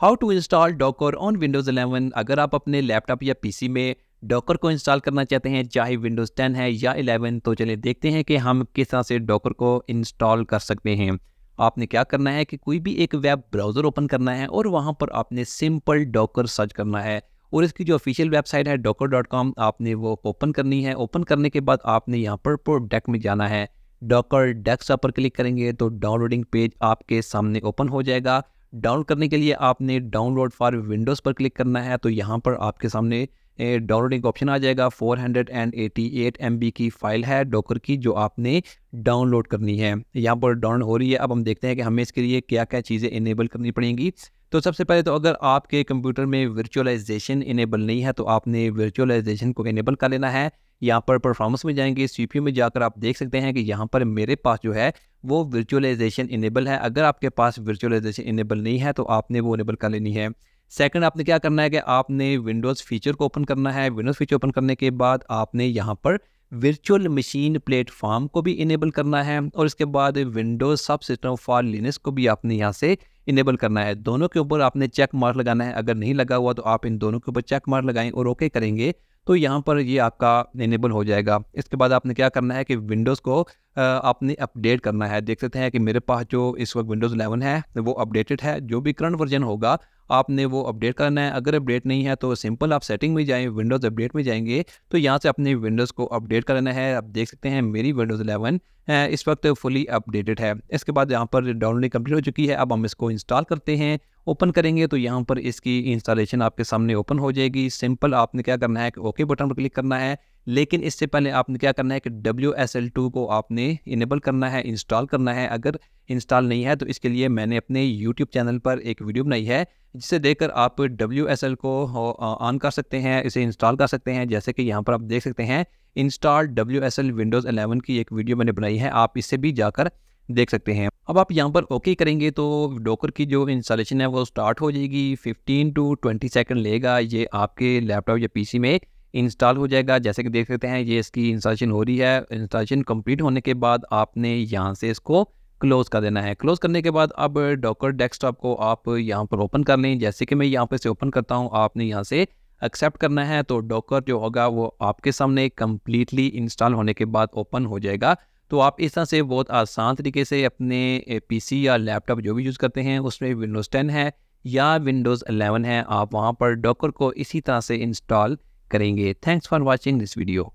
how to install Docker on Windows 11 अगर आप अपने लैपटॉप या पीसी में डॉकर को इंस्टॉल करना चाहते हैं चाहे विंडोज़ 10 है या 11 तो चलिए देखते हैं कि हम किस तरह से डॉकर को इंस्टॉल कर सकते हैं आपने क्या करना है कि कोई भी एक वेब ब्राउज़र ओपन करना है और वहाँ पर आपने सिंपल डॉकर सर्च करना है और इसकी जो ऑफिशियल वेबसाइट है डॉकर डॉट कॉम आपने वो ओपन करनी है ओपन करने के बाद आपने यहाँ पर प्रोडक्ट में जाना है डॉकर डेस्क पर क्लिक करेंगे तो डाउनलोडिंग पेज आपके सामने ओपन हो जाएगा डाउनलोड करने के लिए आपने डाउनलोड फॉर विंडोज़ पर क्लिक करना है तो यहाँ पर आपके सामने डाउनलोडिंग ऑप्शन आ जाएगा 488 MB की फाइल है डॉकर की जो आपने डाउनलोड करनी है यहाँ पर डाउनलोड हो रही है अब हम देखते हैं कि हमें इसके लिए क्या क्या चीज़ें इनेबल करनी पड़ेंगी तो सबसे पहले तो अगर आपके कंप्यूटर में वर्चुअलाइजेशन इनेबल नहीं है तो आपने वर्चुअलाइजेशन को इनेबल कर लेना है यहाँ पर परफॉर्मेंस में जाएंगे सी में जाकर आप देख सकते हैं कि यहाँ पर मेरे पास जो है वो वर्चुअलाइजेशन इनेबल है अगर आपके पास वर्चुअलाइजेशन इनेबल नहीं है तो आपने वो इनेबल कर लेनी है सेकंड आपने क्या करना है कि आपने विंडोज़ फीचर को ओपन करना है विंडोज़ फीचर ओपन करने के बाद आपने यहाँ पर वर्चुअल मशीन प्लेटफॉर्म को भी इनेबल करना है और इसके बाद विंडोज़ सब सिस्टम फॉर लिनस को भी आपने यहाँ से इनेबल करना है दोनों के ऊपर आपने चेक मार्क लगाना है अगर नहीं लगा हुआ तो आप इन दोनों के ऊपर चेक मार्क लगाएं और ओके करेंगे तो यहाँ पर ये आपका इनेबल हो जाएगा इसके बाद आपने क्या करना है कि विंडोज़ को आपने अपडेट करना है देख सकते हैं कि मेरे पास जो इस वक्त विंडोज़ इलेवन है वो अपडेटेड है जो भी करंट वर्जन होगा आपने वो अपडेट करना है अगर अपडेट नहीं है तो सिंपल आप सेटिंग में जाएँ विंडोज़ अपडेट में जाएंगे तो यहाँ से अपने विंडोज़ को अपडेट करना है आप देख सकते हैं मेरी विंडोज़ इलेवन इस वक्त फुली अपडेटेड है इसके बाद यहाँ पर डाउनलोडिंग कम्प्लीट हो चुकी है अब हम इसको इंस्टॉल करते हैं ओपन करेंगे तो यहाँ पर इसकी इंस्टॉलेशन आपके सामने ओपन हो जाएगी सिंपल आपने क्या करना है कि ओके बटन पर क्लिक करना है लेकिन इससे पहले आपने क्या करना है कि डब्ल्यू एस एल टू को आपने इनेबल करना है इंस्टॉल करना है अगर इंस्टॉल नहीं है तो इसके लिए मैंने अपने यूट्यूब चैनल पर एक वीडियो बनाई है जिसे देखकर आप डब्ल्यू एस एल को ऑन कर सकते हैं इसे इंस्टॉल कर सकते हैं जैसे कि यहाँ पर आप देख सकते हैं install W S L Windows 11 की एक वीडियो मैंने बनाई है आप इसे भी जाकर देख सकते हैं अब आप यहाँ पर ओके करेंगे तो डॉकर की जो इंस्टॉलेशन है वो स्टार्ट हो जाएगी 15 टू 20 सेकंड लेगा ये आपके लैपटॉप या पीसी में इंस्टॉल हो जाएगा जैसे कि देख सकते हैं ये इसकी इंस्टॉलेशन हो रही है इंस्टॉलेशन कंप्लीट होने के बाद आपने यहाँ से इसको क्लोज़ कर देना है क्लोज़ करने के बाद अब डॉकर डेस्कटॉप को आप यहाँ पर ओपन कर लें जैसे कि मैं यहाँ पर इसे ओपन करता हूँ आपने यहाँ से एक्सेप्ट करना है तो डॉकर जो होगा वो आपके सामने कम्प्लीटली इंस्टॉल होने के बाद ओपन हो जाएगा तो आप इस तरह से बहुत आसान तरीके से अपने पीसी या लैपटॉप जो भी यूज़ करते हैं उसमें विंडोज़ टेन है या विंडोज़ अलेवन है आप वहाँ पर डॉकर को इसी तरह से इंस्टॉल करेंगे thanks for watching this video